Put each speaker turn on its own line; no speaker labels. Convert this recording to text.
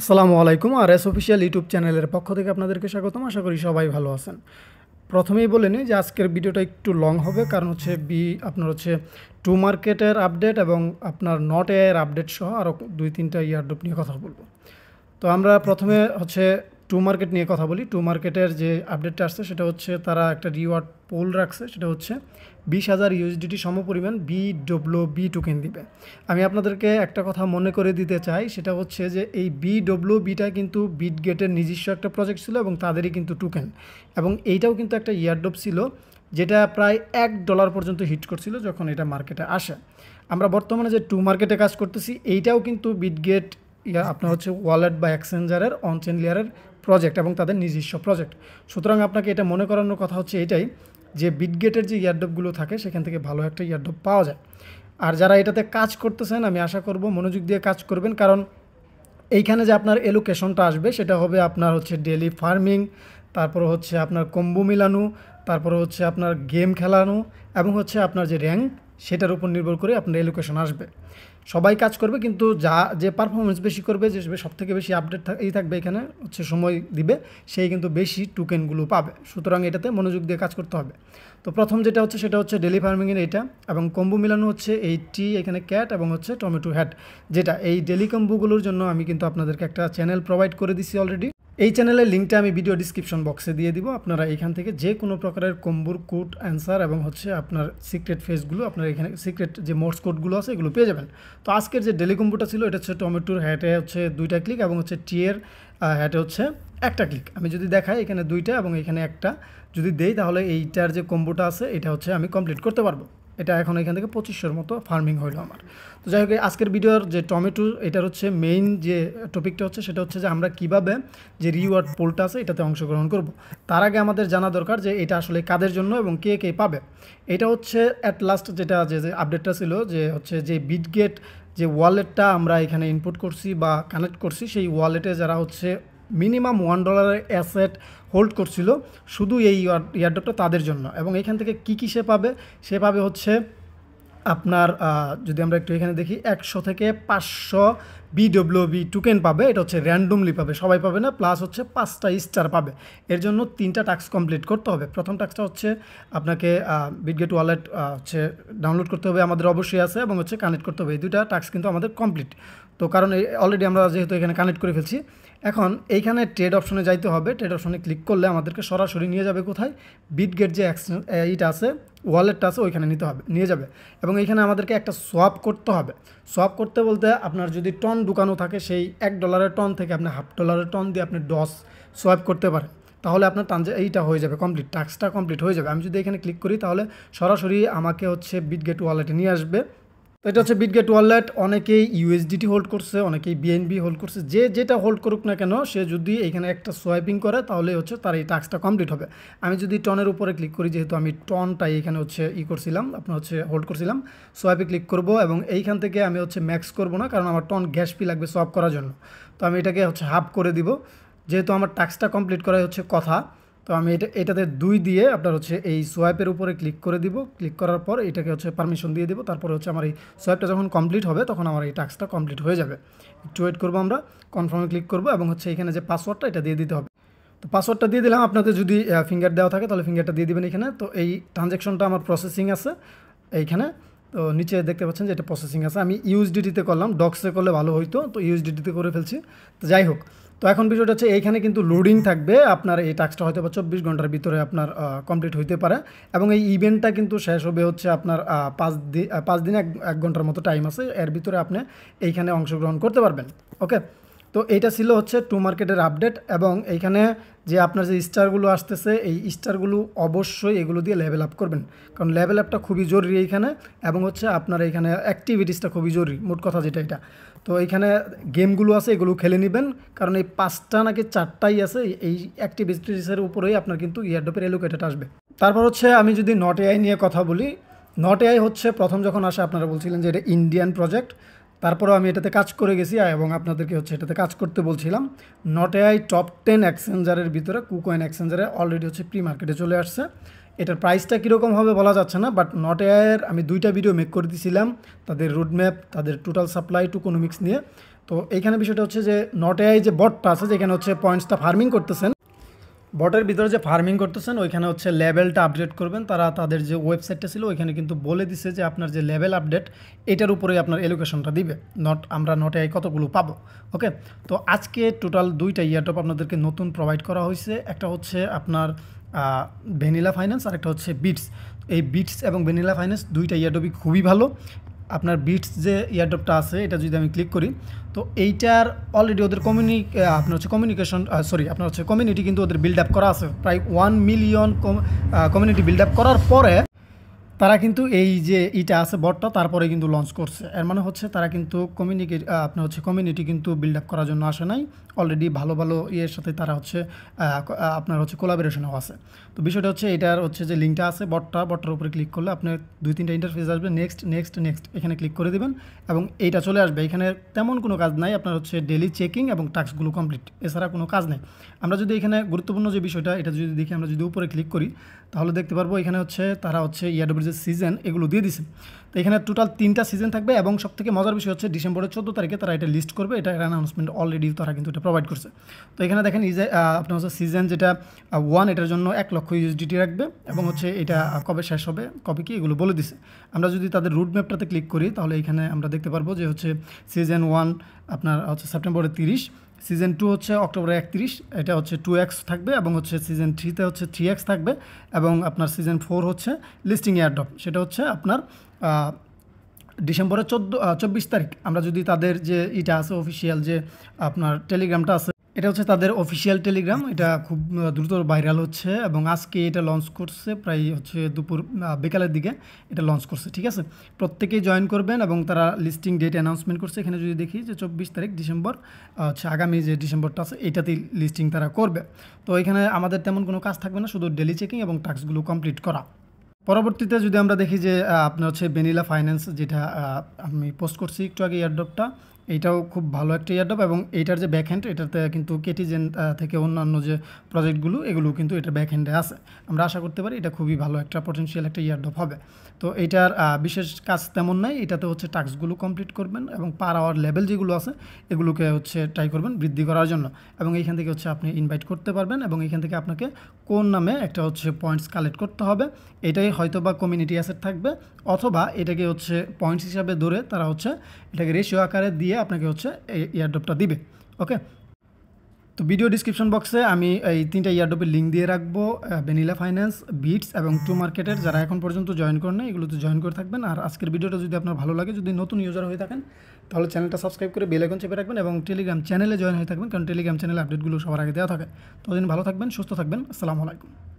আসসালামু আলাইকুম আর S official YouTube চ্যানেলের পক্ষ থেকে আপনাদেরকে স্বাগতম আশা করি সবাই ভালো আছেন প্রথমেই বলে নিই যে আজকের ভিডিওটা একটু লং হবে কারণ হচ্ছে বি আপনার হচ্ছে টু মার্কেটের আপডেট এবং আপনার নট এআইয়ের আপডেট সহ আরও দুই তিনটা ইয়ারড্রপ নিয়ে কথা বলবো তো আমরা প্রথমে হচ্ছে টু মার্কেট নিয়ে কথা বলি টু মার্কেটের যে আপডেটটা আসছে সেটা হচ্ছে তারা একটা রিওয়ার্ড পোল রাখছে সেটা হচ্ছে বিশ হাজার ইউএসডিটি সমপরিমাণ বি ডব্লু বি টোকেন দিবে আমি আপনাদেরকে একটা কথা মনে করে দিতে চাই সেটা হচ্ছে যে এই বি ডব্লু বিটা কিন্তু বিট গেটের নিজস্ব একটা প্রজেক্ট ছিল এবং তাদেরই কিন্তু টোকেন এবং এইটাও কিন্তু একটা ইয়ারডোপ ছিল যেটা প্রায় এক ডলার পর্যন্ত হিট করছিল যখন এটা মার্কেটে আসে আমরা বর্তমানে যে টু মার্কেটে কাজ করতেছি এইটাও কিন্তু বিট গেট আপনার হচ্ছে ওয়ালেট বা এক্সচেঞ্জারের অনচেন লেয়ারের প্রজেক্ট এবং তাদের নিজস্ব প্রজেক্ট সুতরাং আপনাকে এটা মনে করানোর কথা হচ্ছে এটাই যে বিটগেটের যে ইয়ারডপগুলো থাকে সেখান থেকে ভালো একটা ইয়ারডপ পাওয়া যায় আর যারা এটাতে কাজ করতেছেন আমি আশা করব মনোযোগ দিয়ে কাজ করবেন কারণ এইখানে যে আপনার এলোকেশনটা আসবে সেটা হবে আপনার হচ্ছে ডেলি ফার্মিং তারপর হচ্ছে আপনার কম্বু মিলানো তারপর হচ্ছে আপনার গেম খেলানো এবং হচ্ছে আপনার যে র্যাঙ্ক সেটার উপর নির্ভর করে আপনার এলোকেশন আসবে সবাই কাজ করবে কিন্তু যা যে পারফরমেন্স বেশি করবে যে সব থেকে বেশি আপডেট এই থাকবে এখানে হচ্ছে সময় দিবে সেই কিন্তু বেশি টোকেনগুলো পাবে সুতরাং এটাতে মনোযোগ দিয়ে কাজ করতে হবে তো প্রথম যেটা হচ্ছে সেটা হচ্ছে ডেলি ফার্মিংয়ের এটা এবং কম্বু মিলানো হচ্ছে এই টি এখানে ক্যাট এবং হচ্ছে টমেটো হ্যাট যেটা এই ডেলি কম্বুগুলোর জন্য আমি কিন্তু আপনাদেরকে একটা চ্যানেল প্রোভাইড করে দিছি অলরেডি এই চ্যানেলের লিঙ্কটা আমি ভিডিও ডিসক্রিপশন বক্সে দিয়ে দিব আপনারা এখান থেকে যে কোনো প্রকারের কম্বুর কোড অ্যান্সার এবং হচ্ছে আপনার সিক্রেট ফেসগুলো আপনার এখানে সিক্রেট যে মোটস কোডগুলো আছে এগুলো পেয়ে যাবেন তো আজকের যে ডেলি কম্বুটা ছিল এটা হচ্ছে টমেটোর হ্যাটে হচ্ছে দুইটা ক্লিক এবং হচ্ছে টিয়ের হ্যাটে হচ্ছে একটা ক্লিক আমি যদি দেখাই এখানে দুইটা এবং এখানে একটা যদি দেই তাহলে এইটার যে কম্বোটা আছে এটা হচ্ছে আমি কমপ্লিট করতে পারবো এটা এখন এখান থেকে পঁচিশশোর মতো ফার্মিং হইলো আমার তো যাই হোক আজকের ভিডিওর যে টমেটো এটার হচ্ছে মেইন যে টপিকটা হচ্ছে সেটা হচ্ছে যে আমরা কিভাবে যে রিওয়ার্ড পোলটা আছে এটাতে অংশগ্রহণ করব। তার আগে আমাদের জানা দরকার যে এটা আসলে কাদের জন্য এবং কে কে পাবে এটা হচ্ছে অ্যাট লাস্ট যেটা যে আপডেটটা ছিল যে হচ্ছে যে বিটগেট যে ওয়ালেটটা আমরা এখানে ইনপুট করছি বা কানেক্ট করছি সেই ওয়ালেটে যারা হচ্ছে মিনিমাম ওয়ান ডলারের অ্যাসেট হোল্ড করছিল শুধু এই ইয়ারডপটা তাদের জন্য এবং এখান থেকে কি কী সে পাবে সে পাবে হচ্ছে আপনার যদি আমরা একটু এখানে দেখি একশো থেকে পাঁচশো বি টুকেন পাবে এটা হচ্ছে র্যান্ডমলি পাবে সবাই পাবে না প্লাস হচ্ছে পাঁচটা স্টার পাবে এর জন্য তিনটা টাস্ক কমপ্লিট করতে হবে প্রথম টাস্কটা হচ্ছে আপনাকে বিটগেট ওয়ালেট হচ্ছে ডাউনলোড করতে হবে আমাদের অবশ্যই আছে এবং হচ্ছে কানেক্ট করতে হবে এই দুটা টাস্ক কিন্তু আমাদের কমপ্লিট তো কারণ অলরেডি আমরা যেহেতু এখানে কানেক্ট করে ফেলছি এখন এইখানে ট্রেড অপশনে যাইতে হবে ট্রেড অপশনে ক্লিক করলে আমাদেরকে সরাসরি নিয়ে যাবে কোথায় বিটগেট যে এইটা আছে ওয়ালেটটা আছে ওইখানে নিতে হবে নিয়ে যাবে এবং এইখানে আমাদেরকে একটা সোয়াপ করতে হবে সোয়াপ করতে বলতে আপনার যদি টন ঢুকানো থাকে সেই এক ডলারের টন থেকে আপনি হাফ ডলারের টন দিয়ে আপনি ডস সোয়াপ করতে পারেন তাহলে আপনার টান এইটা হয়ে যাবে কমপ্লিট টাস্কটা কমপ্লিট হয়ে যাবে আমি যদি এখানে ক্লিক করি তাহলে সরাসরি আমাকে হচ্ছে বিটগেট ওয়ালেটে নিয়ে আসবে তো এটা হচ্ছে বিটগেট ওয়ালেট অনেকেই ইউএসডিটি হোল্ড করছে অনেকেই বিএনবি হোল্ড করছে যে যেটা হোল্ড করুক না কেন সে যদি এখানে একটা সোয়াইপিং করে তাহলে হচ্ছে তার এই টাস্কটা কমপ্লিট হবে আমি যদি টনের উপরে ক্লিক করি যেহেতু আমি টনটাই এখানে হচ্ছে ই করছিলাম আপনার হচ্ছে হোল্ড করছিলাম সোয়াইপে ক্লিক করব এবং এইখান থেকে আমি হচ্ছে ম্যাক্স করব না কারণ আমার টন গ্যাস পি লাগবে সোয়াপ করার জন্য তো আমি এটাকে হচ্ছে হাফ করে দিব যেহেতু আমার টাস্কটা কমপ্লিট করাই হচ্ছে কথা তো আমি এটা এটাতে দুই দিয়ে আপনার হচ্ছে এই সোয়াইপের উপরে ক্লিক করে দিব ক্লিক করার পর এটাকে হচ্ছে পারমিশন দিয়ে দিব তারপরে হচ্ছে আমার এই সোয়াইপটা যখন কমপ্লিট হবে তখন আমার এই টাস্কটা কমপ্লিট হয়ে যাবে একটু ওয়েট করবো আমরা কনফার্মে ক্লিক করবো এবং হচ্ছে এখানে যে পাসওয়ার্ডটা এটা দিয়ে দিতে হবে তো পাসওয়ার্ডটা দিয়ে দিলাম আপনাদের যদি ফিঙ্গার দেওয়া থাকে তাহলে ফিঙ্গারটা দিয়ে দেবেন এখানে তো এই ট্রানজ্যাকশনটা আমার প্রসেসিং আছে এইখানে তো নিচে দেখতে পাচ্ছেন যে এটা প্রসেসিং আছে আমি ইউএসডিটিতে করলাম ডক্সে করলে ভালো হইতো তো ইউএসডিটিতে করে ফেলছি তো যাই হোক তো এখন বিষয়টা হচ্ছে এইখানে কিন্তু লোডিং থাকবে আপনার এই টাস্কটা হয়তো বা চব্বিশ ঘন্টার ভিতরে আপনার কমপ্লিট হইতে পারে এবং এই ইভেন্টটা কিন্তু শেষ হবে হচ্ছে আপনার পাঁচ দিন পাঁচ দিন এক ঘন্টার মতো টাইম আছে এর ভিতরে আপনি এইখানে অংশগ্রহণ করতে পারবেন ওকে তো এটা ছিল হচ্ছে টু মার্কেটের আপডেট এবং এইখানে যে আপনার যে স্টারগুলো আসতেছে এই স্টারগুলো অবশ্যই এগুলো দিয়ে লেভেল আপ করবেন কারণ লেভেল আপটা খুবই জরুরি এইখানে এবং হচ্ছে আপনার এইখানে অ্যাক্টিভিটিসটা খুবই জরুরি মোট কথা যেটা এটা তো এইখানে গেমগুলো আছে এগুলো খেলে নেবেন কারণ এই পাঁচটা নাকি চারটাই আছে এই অ্যাক্টিভিটিসের উপরেই আপনার কিন্তু ইয়ারডপের এলোকেটেড আসবে তারপর হচ্ছে আমি যদি নট এআই নিয়ে কথা বলি নট এআই হচ্ছে প্রথম যখন আসে আপনারা বলছিলেন যে এটা ইন্ডিয়ান প্রজেক্ট তারপরও আমি এটাতে কাজ করে গেছি এবং আপনাদেরকে হচ্ছে এটাতে কাজ করতে বলছিলাম নট এআই টপ টেন এক্সচেঞ্জারের ভিতরে কুকয়েন এক্সচেঞ্জারে অলরেডি হচ্ছে প্রি মার্কেটে চলে আসছে এটার প্রাইসটা কীরকম হবে বলা যাচ্ছে না বাট নট এআইয়ের আমি দুইটা ভিডিও মেক করে দিয়েছিলাম তাদের রুটম্যাপ তাদের টোটাল সাপ্লাই টু নিয়ে তো এইখানে বিষয়টা হচ্ছে যে নট এআই যে বটটা আছে যেখানে হচ্ছে পয়েন্টসটা ফার্মিং করতেছেন বটের ভিতরে যে ফার্মিং করতেছেন ওইখানে হচ্ছে লেভেলটা আপডেট করবেন তারা তাদের যে ওয়েবসাইটটা ছিল ওইখানে কিন্তু বলে দিছে যে আপনার যে লেভেল আপডেট এটার উপরেই আপনার এলোকেশনটা দিবে নট আমরা নটে কতগুলো পাব ওকে তো আজকে টোটাল দুইটা ইয়ারটপ আপনাদেরকে নতুন প্রোভাইড করা হয়েছে একটা হচ্ছে আপনার ভেনিলা ফাইন্যান্স আর একটা হচ্ছে বিটস এই বিটস এবং ভেনিলা ফাইন্যান্স দুইটা ইয়ারটপই খুবই ভালো আপনার বিটস যে ইয়ারডপটা আছে এটা যদি আমি ক্লিক করি তো এইটার অলরেডি ওদের কমিউনি আপনার হচ্ছে কমিউনিকেশন সরি আপনার হচ্ছে কমিউনিটি কিন্তু ওদের বিল্ড আপ করা আছে প্রায় one million community build up করার পরে তারা কিন্তু এই যে ইটা আছে বটটা তারপরে কিন্তু লঞ্চ করছে এর মানে হচ্ছে তারা কিন্তু কমিউনিকে আপনার হচ্ছে কমিউনিটি কিন্তু বিল্ড আপ করার জন্য আসে নাই অলরেডি ভালো ভালো ইয়ের সাথে তারা হচ্ছে আপনার হচ্ছে কোলাবোরেশনও আছে তো বিষয়টা হচ্ছে এটার হচ্ছে যে লিঙ্কটা আছে বটটা বটটার উপরে ক্লিক করলে আপনার দুই তিনটা ইন্টারফেস আসবে নেক্সট নেক্সট নেক্সট এখানে ক্লিক করে দেবেন এবং এইটা চলে আসবে এখানে তেমন কোনো কাজ নাই আপনার হচ্ছে ডেলি চেকিং এবং টাস্কগুলো কমপ্লিট এছাড়া কোনো কাজ নেই আমরা যদি এখানে গুরুত্বপূর্ণ যে বিষয়টা এটা যদি দেখি আমরা যদি উপরে ক্লিক করি তাহলে দেখতে পারবো এখানে হচ্ছে তারা হচ্ছে ইয়াডব্লিউ যে সিজন এগুলো দিয়ে দিছে তো এখানে টোটাল তিনটা সিজন থাকবে এবং সবথেকে মজার বিষয় হচ্ছে ডিসেম্বরের চোদ্দো তারিখে তারা এটা লিস্ট করবে এটা অ্যানাউন্সমেন্ট অলরেডি তারা কিন্তু এটা প্রোভাইড করছে তো এখানে দেখেন ইজে আপনার হচ্ছে সিজন যেটা ওয়ান এটার জন্য এক লক্ষ ইউএসডিটি রাখবে এবং হচ্ছে এটা কবে শেষ হবে কবে কি এগুলো বলে দিছে আমরা যদি তাদের রুট ম্যাপটাতে ক্লিক করি তাহলে এখানে আমরা দেখতে পারবো যে হচ্ছে সিজন ওয়ান আপনার হচ্ছে সেপ্টেম্বরের তিরিশ সিজন টু হচ্ছে অক্টোবর একত্রিশ এটা হচ্ছে টু এক্স থাকবে এবং হচ্ছে সিজন থ্রিতে হচ্ছে থ্রি এক্স থাকবে এবং আপনার সিজন ফোর হচ্ছে লিস্টিং এয়ারড্রপ সেটা হচ্ছে আপনার ডিসেম্বরের চোদ্দো চব্বিশ তারিখ আমরা যদি তাদের যে এটা আছে অফিসিয়াল যে আপনার টেলিগ্রামটা আছে এটা হচ্ছে তাদের অফিসিয়াল টেলিগ্রাম এটা খুব দ্রুত ভাইরাল হচ্ছে এবং আজকে এটা লঞ্চ করছে প্রায় হচ্ছে দুপুর বিকালের দিকে এটা লঞ্চ করছে ঠিক আছে প্রত্যেকেই জয়েন করবেন এবং তারা লিস্টিং ডেট অ্যানাউন্সমেন্ট করছে এখানে যদি দেখি যে চব্বিশ তারিখ ডিসেম্বর হচ্ছে আগামী যে ডিসেম্বরটা আছে এটাতেই লিস্টিং তারা করবে তো এখানে আমাদের তেমন কোনো কাজ থাকবে না শুধু ডেলি চেকিং এবং টাস্কগুলো কমপ্লিট করা পরবর্তীতে যদি আমরা দেখি যে আপনার হচ্ছে বেনিলা ফাইন্যান্স যেটা আমি পোস্ট করছি একটু আগে এয়ারড্রপটা এটাও খুব ভালো একটা ইয়ারডপ এবং এইটার যে ব্যাকহ্যান্ড এটাতে কিন্তু কেটিজেন থেকে অন্যান্য যে প্রজেক্টগুলো এগুলো কিন্তু এটা ব্যাকহ্যান্ডে আছে আমরা আশা করতে পারি এটা খুবই ভালো একটা পটেন্সিয়াল একটা ইয়ারডপ হবে তো এটার বিশেষ কাজ তেমন নাই এটাতে হচ্ছে টাস্কগুলো কমপ্লিট করবেন এবং পার আওয়ার লেভেল যেগুলো আছে এগুলোকে হচ্ছে ট্রাই করবেন বৃদ্ধি করার জন্য এবং এইখান থেকে হচ্ছে আপনি ইনভাইট করতে পারবেন এবং এইখান থেকে আপনাকে কোন নামে একটা হচ্ছে পয়েন্টস কালেক্ট করতে হবে এটাই হয়তো বা কমিউনিটি অ্যাসেট থাকবে অথবা এটাকে হচ্ছে পয়েন্টস হিসাবে ধরে তারা হচ্ছে এটাকে রেশিও আকারে দিয়ে দিয়ে আপনাকে হচ্ছে এই ইয়ারড্রপটা দিবে ওকে তো ভিডিও ডিসক্রিপশন বক্সে আমি এই তিনটা ইয়ারড্রপের লিঙ্ক দিয়ে রাখবো ভেনিলা ফাইন্যান্স বিটস এবং টু মার্কেটের যারা এখন পর্যন্ত জয়েন করেন না এগুলোতে জয়েন করে থাকবেন আর আজকের ভিডিওটা যদি আপনার ভালো লাগে যদি নতুন ইউজার হয়ে থাকেন তাহলে চ্যানেলটা সাবস্ক্রাইব করে বেল আইকন চেপে রাখবেন এবং টেলিগ্রাম চ্যানেলে জয়েন হয়ে থাকবেন কারণ টেলিগ্রাম চ্যানেলে আপডেটগুলো সবার আগে দেওয়া থাকে ততদিন ভালো থাকবেন সুস্থ থাকবেন আসসালামু আলাইকুম